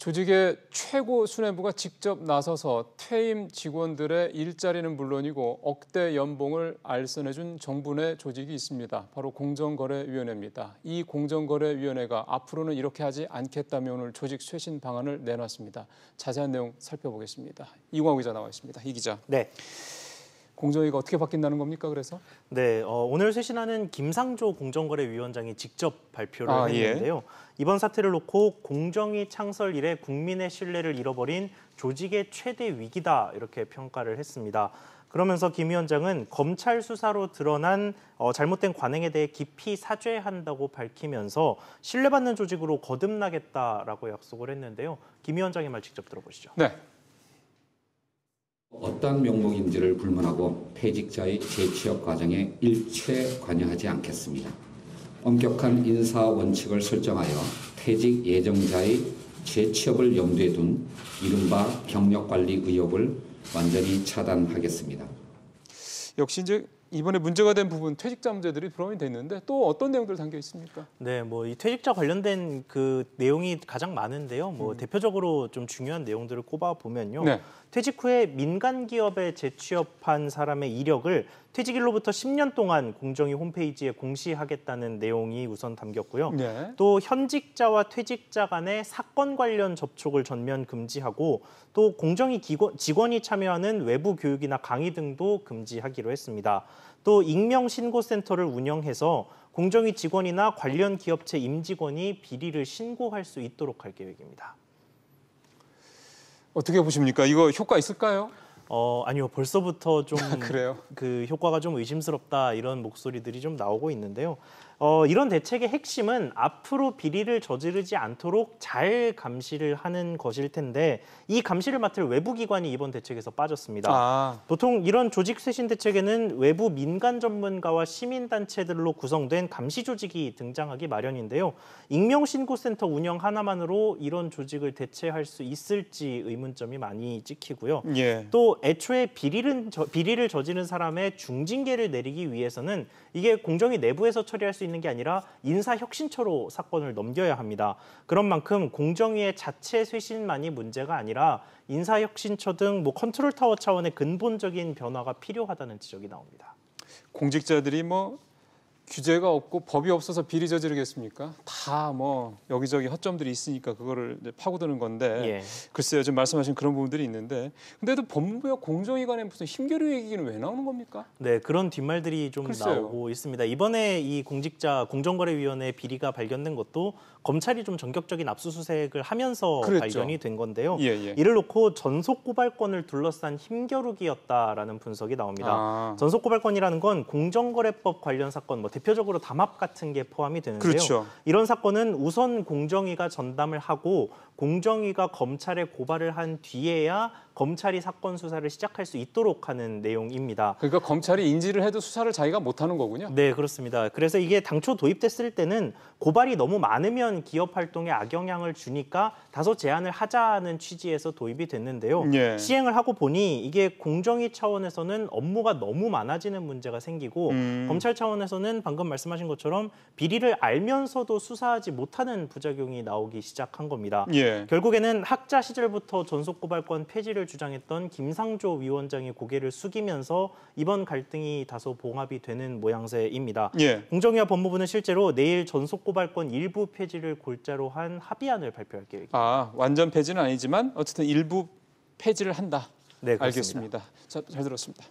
조직의 최고 수뇌부가 직접 나서서 퇴임 직원들의 일자리는 물론이고 억대 연봉을 알선해준 정부 내 조직이 있습니다. 바로 공정거래위원회입니다. 이 공정거래위원회가 앞으로는 이렇게 하지 않겠다며 오늘 조직 쇄신 방안을 내놨습니다. 자세한 내용 살펴보겠습니다. 이광우 기자 나와 있습니다. 이 기자. 네. 공정위가 어떻게 바뀐다는 겁니까? 그래서 네 어, 오늘 쇄신하는 김상조 공정거래위원장이 직접 발표를 아, 예. 했는데요. 예. 이번 사태를 놓고 공정위 창설 이래 국민의 신뢰를 잃어버린 조직의 최대 위기다 이렇게 평가를 했습니다. 그러면서 김 위원장은 검찰 수사로 드러난 어, 잘못된 관행에 대해 깊이 사죄한다고 밝히면서 신뢰받는 조직으로 거듭나겠다라고 약속을 했는데요. 김 위원장의 말 직접 들어보시죠. 네. 어떠한 명목인지를 불문하고 퇴직자의 재취업 과정에 일체 관여하지 않겠습니다. 엄격한 인사 원칙을 설정하여 퇴직 예정자의 재취업을 염두에 둔 이른바 경력관리 의혹을 완전히 차단하겠습니다. 역시 이제 이번에 문제가 된 부분 퇴직자 문제들이 포함이 됐는데 또 어떤 내용들 담겨 있습니까? 네, 뭐이 퇴직자 관련된 그 내용이 가장 많은데요. 뭐 음. 대표적으로 좀 중요한 내용들을 꼽아 보면요. 네. 퇴직 후에 민간 기업에 재취업한 사람의 이력을 퇴직일로부터 10년 동안 공정위 홈페이지에 공시하겠다는 내용이 우선 담겼고요. 네. 또 현직자와 퇴직자 간의 사건 관련 접촉을 전면 금지하고 또 공정위 기관, 직원이 참여하는 외부 교육이나 강의 등도 금지하기로 했습니다. 또 익명신고센터를 운영해서 공정위 직원이나 관련 기업체 임직원이 비리를 신고할 수 있도록 할 계획입니다. 어떻게 보십니까? 이거 효과 있을까요? 어, 아니요. 벌써부터 좀그 아, 효과가 좀 의심스럽다 이런 목소리들이 좀 나오고 있는데요. 어, 이런 대책의 핵심은 앞으로 비리를 저지르지 않도록 잘 감시를 하는 것일 텐데 이 감시를 맡을 외부 기관이 이번 대책에서 빠졌습니다. 아. 보통 이런 조직 쇄신 대책에는 외부 민간 전문가와 시민 단체들로 구성된 감시 조직이 등장하기 마련인데요. 익명 신고 센터 운영 하나만으로 이런 조직을 대체할 수 있을지 의문점이 많이 찍히고요. 예. 또 애초에 비리를, 저, 비리를 저지른 사람의 중징계를 내리기 위해서는 이게 공정위 내부에서 처리할 수 있는 있는 게 아니라 인사혁신처로 사건을 넘겨야 합니다. 그런 만큼 공정위의 자체 쇄신만이 문제가 아니라 인사혁신처 등 뭐 컨트롤타워 차원의 근본적인 변화가 필요하다는 지적이 나옵니다. 공직자들이 뭐 규제가 없고 법이 없어서 비리 저지르겠습니까? 다 뭐 여기저기 허점들이 있으니까 그거를 파고드는 건데 예. 글쎄요 지금 말씀하신 그런 부분들이 있는데 근데도 법무부와 공정위관의 무슨 힘겨루 얘기는 왜 나오는 겁니까? 네 그런 뒷말들이 좀 글쎄요. 나오고 있습니다. 이번에 이 공직자 공정거래위원회 비리가 발견된 것도 검찰이 좀 전격적인 압수수색을 하면서 그랬죠. 발견이 된 건데요. 예, 예. 이를 놓고 전속 고발권을 둘러싼 힘겨루기였다라는 분석이 나옵니다. 아. 전속 고발권이라는 건 공정거래법 관련 사건 뭐 대표적으로 담합 같은 게 포함이 되는데요. 그렇죠. 이런 사건은 우선 공정위가 전담을 하고 공정위가 검찰에 고발을 한 뒤에야 검찰이 사건 수사를 시작할 수 있도록 하는 내용입니다. 그러니까 검찰이 인지를 해도 수사를 자기가 못하는 거군요. 네, 그렇습니다. 그래서 이게 당초 도입됐을 때는 고발이 너무 많으면 기업 활동에 악영향을 주니까 다소 제한을 하자는 취지에서 도입이 됐는데요. 예. 시행을 하고 보니 이게 공정위 차원에서는 업무가 너무 많아지는 문제가 생기고 음. 검찰 차원에서는 방금 말씀하신 것처럼 비리를 알면서도 수사하지 못하는 부작용이 나오기 시작한 겁니다. 예. 결국에는 학자 시절부터 전속 고발권 폐지를 주장했던 김상조 위원장의 고개를 숙이면서 이번 갈등이 다소 봉합이 되는 모양새입니다. 예. 공정위와 법무부는 실제로 내일 전속 고발권 일부 폐지를 골자로 한 합의안을 발표할 계획입니다. 아, 완전 폐지는 아니지만 어쨌든 일부 폐지를 한다. 네, 알겠습니다. 자, 잘 들었습니다.